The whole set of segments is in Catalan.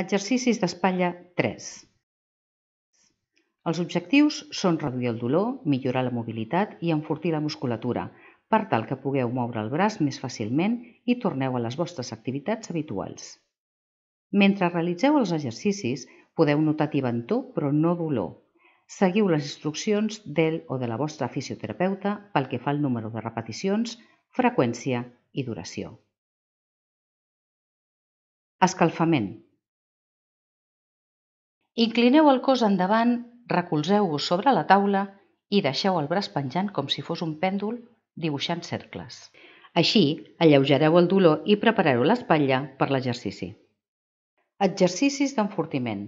Exercicis d'espatlla 3. Els objectius són reduir el dolor, millorar la mobilitat i enfortir la musculatura, per tal que pugueu moure el braç més fàcilment i torneu a les vostres activitats habituals. Mentre realitzeu els exercicis, podeu notar tibantor però no dolor. Seguiu les instruccions del o de la vostra fisioterapeuta pel que fa al número de repeticions, freqüència i duració. Escalfament. Inclineu el cos endavant, recolzeu-vos sobre la taula i deixeu el braç penjant com si fos un pèndol dibuixant cercles. Així, alleugereu el dolor i prepareu l'espatlla per l'exercici. Exercicis d'enfortiment.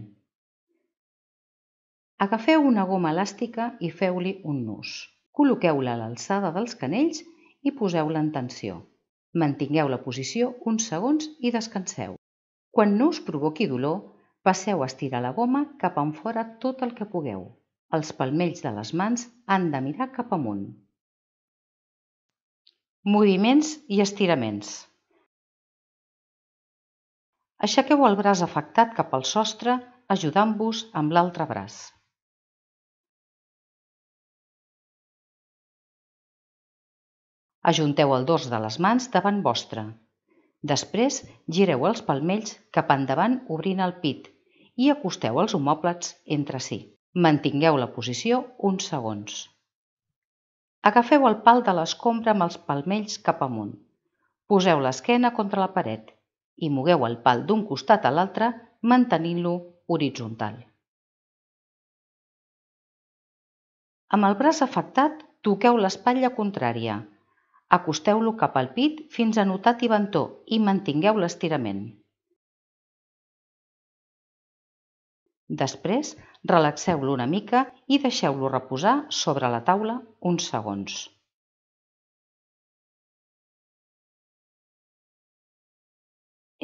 Agafeu una goma elàstica i feu-li un nus. Col·loqueu-la a l'alçada dels canells i poseu-la en tensió. Mantingueu la posició uns segons i descanseu. Quan no us provoqui dolor, Passeu a estirar la goma cap fora tot el que pugueu. Els palmells de les mans han de mirar cap amunt. Moviments i estiraments. Aixequeu el braç afectat cap al sostre ajudant-vos amb l'altre braç. Ajunteu el dors de les mans davant vostra. Després gireu els palmells cap endavant obrint el pit i acosteu els homòplats entre si. Mantingueu la posició uns segons. Agafeu el pal de l'escombra amb els palmells cap amunt. Poseu l'esquena contra la paret i mogueu el pal d'un costat a l'altre mantenint-lo horitzontal. Amb el braç afectat, toqueu l'espatlla contrària. Acosteu-lo cap al pit fins a notar tibantó i mantingueu l'estirament. Després, relaxeu-lo una mica i deixeu-lo reposar sobre la taula uns segons.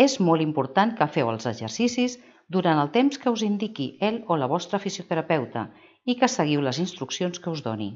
És molt important que feu els exercicis durant el temps que us indiqui ell o la vostra fisioterapeuta i que seguiu les instruccions que us doni.